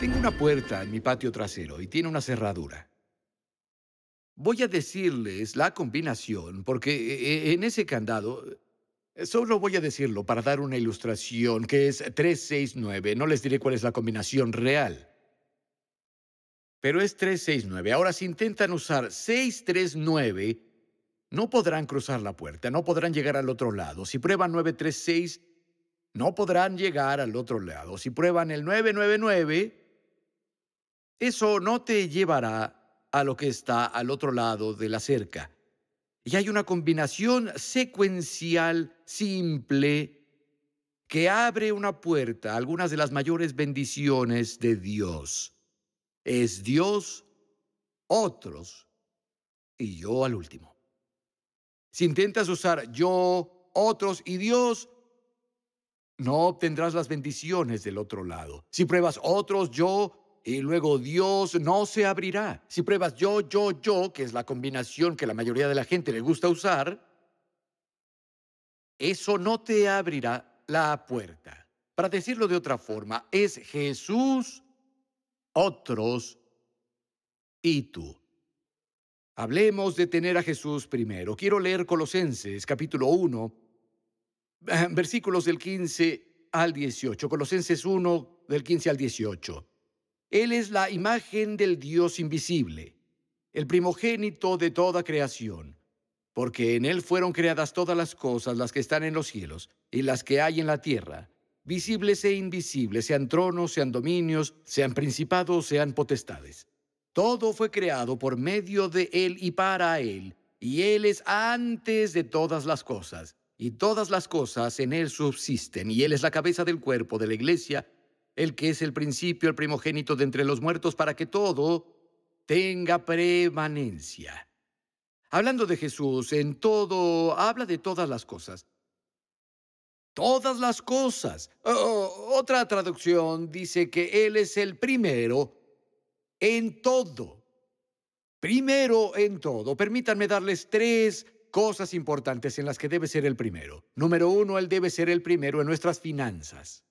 Tengo una puerta en mi patio trasero y tiene una cerradura. Voy a decirles la combinación porque eh, eh, en ese candado... Eh, solo voy a decirlo para dar una ilustración que es 369. No les diré cuál es la combinación real. Pero es 369. Ahora, si intentan usar 639, no podrán cruzar la puerta, no podrán llegar al otro lado. Si prueban 936, no podrán llegar al otro lado. Si prueban el 999, eso no te llevará a lo que está al otro lado de la cerca. Y hay una combinación secuencial simple que abre una puerta a algunas de las mayores bendiciones de Dios. Es Dios, otros y yo al último. Si intentas usar yo, otros y Dios, no obtendrás las bendiciones del otro lado. Si pruebas otros, yo, y luego Dios no se abrirá. Si pruebas yo, yo, yo, que es la combinación que la mayoría de la gente le gusta usar, eso no te abrirá la puerta. Para decirlo de otra forma, es Jesús, otros y tú. Hablemos de tener a Jesús primero. Quiero leer Colosenses capítulo 1, versículos del 15 al 18. Colosenses 1 del 15 al 18. Él es la imagen del Dios invisible, el primogénito de toda creación, porque en Él fueron creadas todas las cosas, las que están en los cielos y las que hay en la tierra, visibles e invisibles, sean tronos, sean dominios, sean principados, sean potestades. Todo fue creado por medio de Él y para Él, y Él es antes de todas las cosas, y todas las cosas en Él subsisten, y Él es la cabeza del cuerpo de la iglesia, el que es el principio, el primogénito de entre los muertos, para que todo tenga permanencia. Hablando de Jesús, en todo, habla de todas las cosas. Todas las cosas. otra traducción dice que Él es el primero en todo. Primero en todo. Permítanme darles tres cosas importantes en las que debe ser el primero. Número uno, Él debe ser el primero en nuestras finanzas.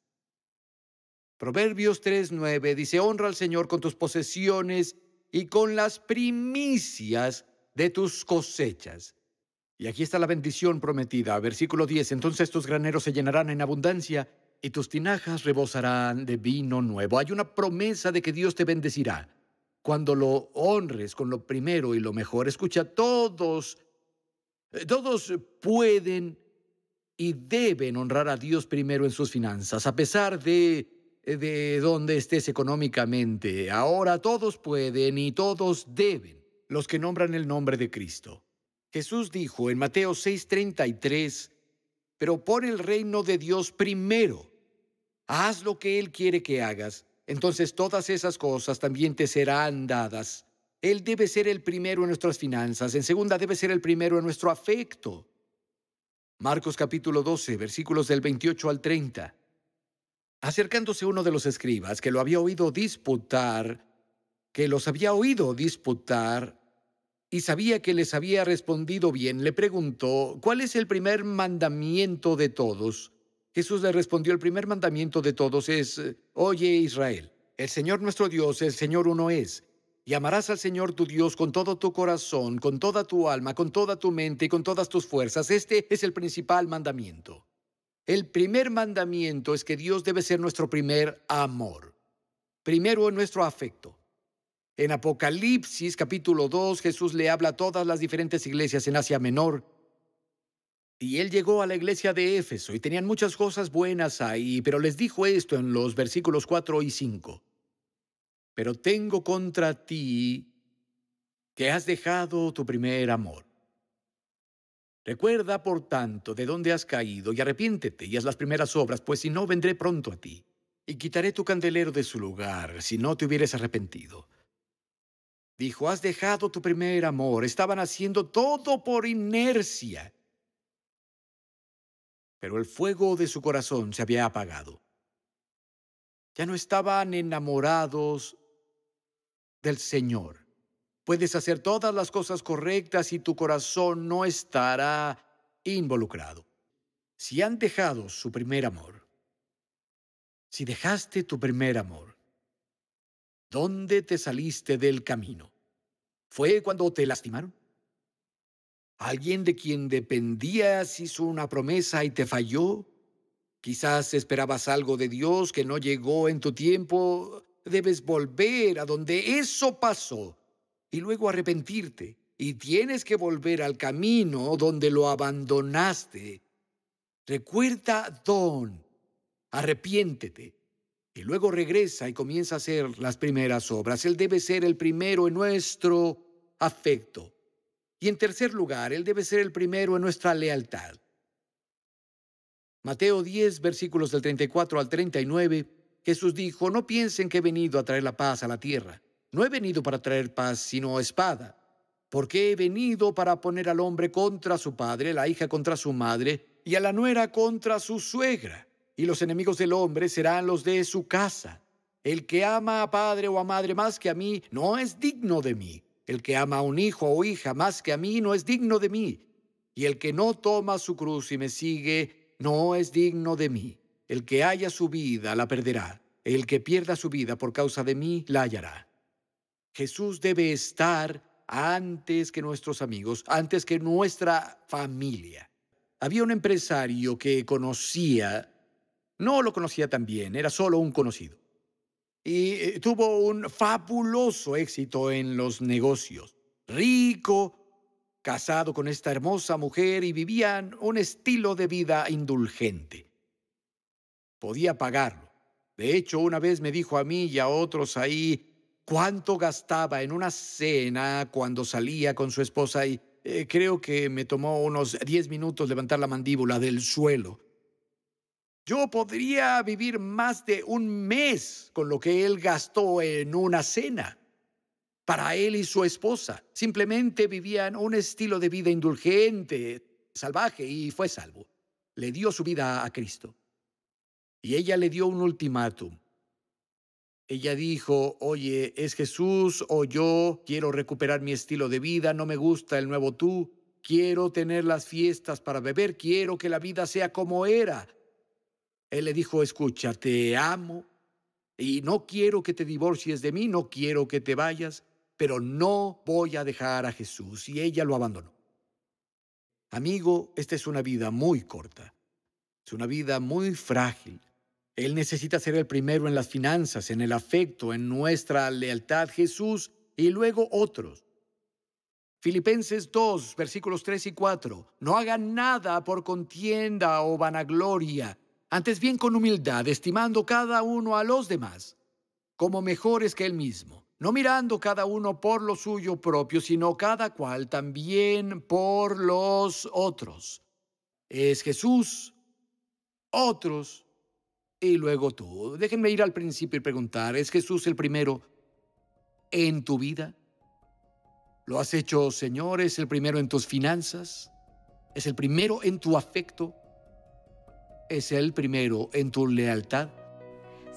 Proverbios 3:9 dice, honra al Señor con tus posesiones y con las primicias de tus cosechas. Y aquí está la bendición prometida. Versículo 10, entonces tus graneros se llenarán en abundancia y tus tinajas rebosarán de vino nuevo. Hay una promesa de que Dios te bendecirá. Cuando lo honres con lo primero y lo mejor, escucha, todos, eh, todos pueden y deben honrar a Dios primero en sus finanzas, a pesar de eh, de donde estés económicamente. Ahora todos pueden y todos deben, los que nombran el nombre de Cristo. Jesús dijo en Mateo 6:33, pero por el reino de Dios primero. Haz lo que Él quiere que hagas, entonces todas esas cosas también te serán dadas. Él debe ser el primero en nuestras finanzas, en segunda debe ser el primero en nuestro afecto. Marcos capítulo 12, versículos del 28 al 30. Acercándose uno de los escribas que lo había oído disputar, que los había oído disputar, y sabía que les había respondido bien, le preguntó, ¿cuál es el primer mandamiento de todos? Jesús le respondió, el primer mandamiento de todos es, oye Israel, el Señor nuestro Dios, el Señor uno es, y amarás al Señor tu Dios con todo tu corazón, con toda tu alma, con toda tu mente y con todas tus fuerzas. Este es el principal mandamiento. El primer mandamiento es que Dios debe ser nuestro primer amor, primero en nuestro afecto. En Apocalipsis capítulo 2 Jesús le habla a todas las diferentes iglesias en Asia Menor y él llegó a la iglesia de Éfeso y tenían muchas cosas buenas ahí, pero les dijo esto en los versículos 4 y 5. Pero tengo contra ti que has dejado tu primer amor. Recuerda, por tanto, de dónde has caído y arrepiéntete y haz las primeras obras, pues si no, vendré pronto a ti. Y quitaré tu candelero de su lugar, si no te hubieras arrepentido. Dijo, has dejado tu primer amor, estaban haciendo todo por inercia. Pero el fuego de su corazón se había apagado. Ya no estaban enamorados del Señor. Puedes hacer todas las cosas correctas y tu corazón no estará involucrado. Si han dejado su primer amor, si dejaste tu primer amor, ¿dónde te saliste del camino? ¿Fue cuando te lastimaron? ¿Alguien de quien dependías hizo una promesa y te falló? Quizás esperabas algo de Dios que no llegó en tu tiempo. Debes volver a donde eso pasó y luego arrepentirte y tienes que volver al camino donde lo abandonaste. Recuerda don, arrepiéntete y luego regresa y comienza a hacer las primeras obras. Él debe ser el primero en nuestro afecto. Y en tercer lugar, Él debe ser el primero en nuestra lealtad. Mateo 10, versículos del 34 al 39, Jesús dijo, no piensen que he venido a traer la paz a la tierra no he venido para traer paz, sino espada, porque he venido para poner al hombre contra su padre, la hija contra su madre, y a la nuera contra su suegra, y los enemigos del hombre serán los de su casa. El que ama a padre o a madre más que a mí no es digno de mí. El que ama a un hijo o hija más que a mí no es digno de mí. Y el que no toma su cruz y me sigue no es digno de mí. El que haya su vida la perderá. El que pierda su vida por causa de mí la hallará. Jesús debe estar antes que nuestros amigos, antes que nuestra familia. Había un empresario que conocía, no lo conocía tan bien, era solo un conocido, y eh, tuvo un fabuloso éxito en los negocios. Rico, casado con esta hermosa mujer y vivían un estilo de vida indulgente. Podía pagarlo. De hecho, una vez me dijo a mí y a otros ahí, cuánto gastaba en una cena cuando salía con su esposa y eh, creo que me tomó unos 10 minutos levantar la mandíbula del suelo. Yo podría vivir más de un mes con lo que él gastó en una cena. Para él y su esposa, simplemente vivían un estilo de vida indulgente, salvaje, y fue salvo. Le dio su vida a Cristo. Y ella le dio un ultimátum. Ella dijo, oye, ¿es Jesús o yo? Quiero recuperar mi estilo de vida, no me gusta el nuevo tú. Quiero tener las fiestas para beber, quiero que la vida sea como era. Él le dijo, escucha, te amo y no quiero que te divorcies de mí, no quiero que te vayas, pero no voy a dejar a Jesús. Y ella lo abandonó. Amigo, esta es una vida muy corta. Es una vida muy frágil. Él necesita ser el primero en las finanzas, en el afecto, en nuestra lealtad, Jesús, y luego otros. Filipenses 2, versículos 3 y 4. No hagan nada por contienda o vanagloria, antes bien con humildad, estimando cada uno a los demás como mejores que él mismo, no mirando cada uno por lo suyo propio, sino cada cual también por los otros. Es Jesús, otros y luego tú. Déjenme ir al principio y preguntar, ¿es Jesús el primero en tu vida? ¿Lo has hecho, Señor? ¿Es el primero en tus finanzas? ¿Es el primero en tu afecto? ¿Es el primero en tu lealtad?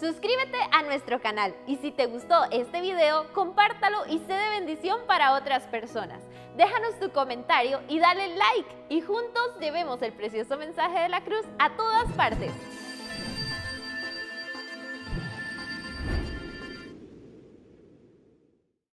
Suscríbete a nuestro canal y si te gustó este video, compártalo y sé de bendición para otras personas. Déjanos tu comentario y dale like y juntos llevemos el precioso mensaje de la cruz a todas partes.